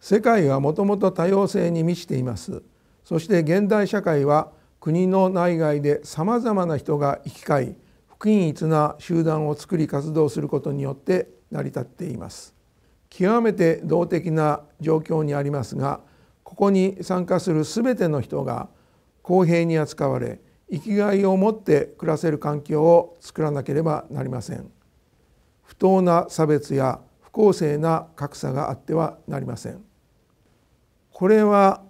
世界はもともと多様性に満ちていますそして現代社会は国の内外でさまざまな人が行き交い不均一な集団を作り活動することによって成り立っています極めて動的な状況にありますがここに参加するすべての人が公平に扱われ生きがいを持って暮らせる環境を作らなければなりません不当な差別や不公正な格差があってはなりませんこれは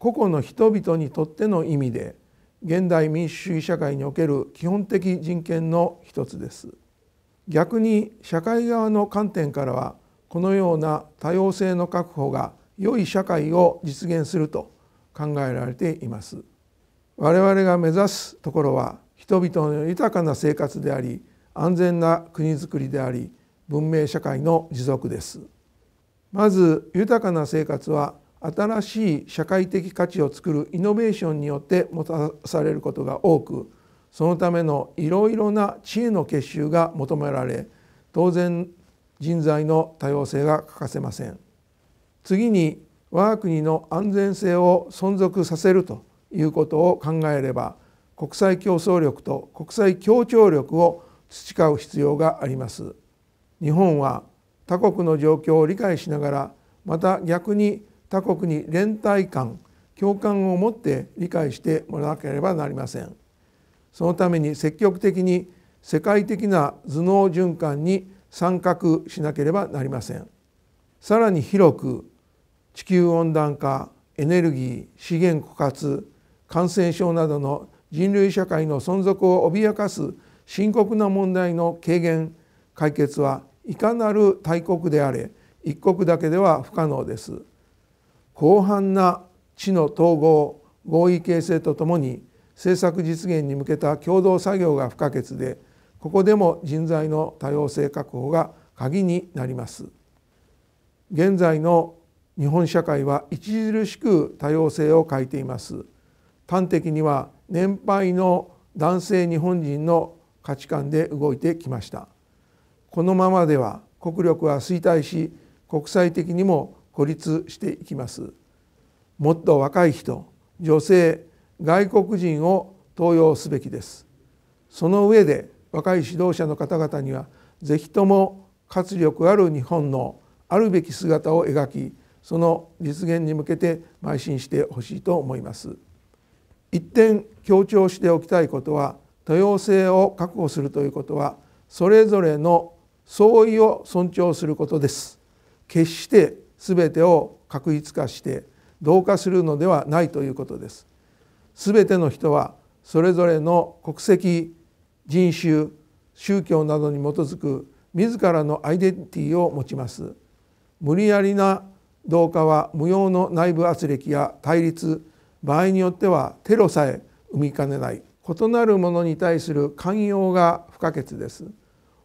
個々の人々にとっての意味で現代民主主義社会における基本的人権の一つです逆に社会側の観点からはこのような多様性の確保が良い社会を実現すると考えられています我々が目指すところは人々の豊かな生活であり安全な国づくりであり文明社会の持続ですまず豊かな生活は新しい社会的価値を作るイノベーションによってもたされることが多くそのためのいろいろな知恵の結集が求められ当然人材の多様性が欠かせません。次に我が国の安全性を存続させるということを考えれば国際競争力と国際協調力を培う必要があります。日本は他国の状況を理解しながらまた逆に他国に連帯感共感を持って理解してもらわなければなりませんそのために積極的に世界的な頭脳循環に参画しなければなりませんさらに広く地球温暖化エネルギー資源枯渇感染症などの人類社会の存続を脅かす深刻な問題の軽減解決はいかなる大国であれ一国だけでは不可能です。広範な地の統合合意形成とともに政策実現に向けた共同作業が不可欠でここでも人材の多様性確保が鍵になります現在の日本社会は著しく多様性を欠いています端的には年配の男性日本人の価値観で動いてきましたこのままでは国力は衰退し国際的にも孤立していきますもっと若い人女性外国人を登用すべきですその上で若い指導者の方々には是非とも活力ある日本のあるべき姿を描きその実現に向けて邁進してほしいと思います一点強調しておきたいことは多様性を確保するということはそれぞれの相違を尊重することです決して全てを確立化して同化するのではないということです。全ての人はそれぞれの国籍人種宗教などに基づく自らのアイデンティティを持ちます。無理やりな同化は無用の内部圧力や対立場合によってはテロさえ生みかねない異なるものに対する寛容が不可欠です。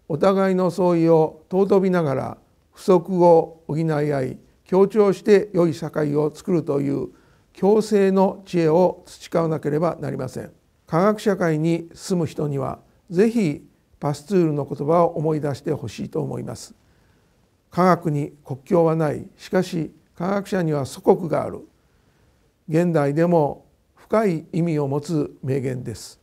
お互いの相違を尊びながら不足を補い合い協調して良い社会を作るという共生の知恵を培わなければなりません科学社会に住む人には是非パスツールの言葉を思い出してほしいと思います科学に国境はないしかし科学者には祖国がある現代でも深い意味を持つ名言です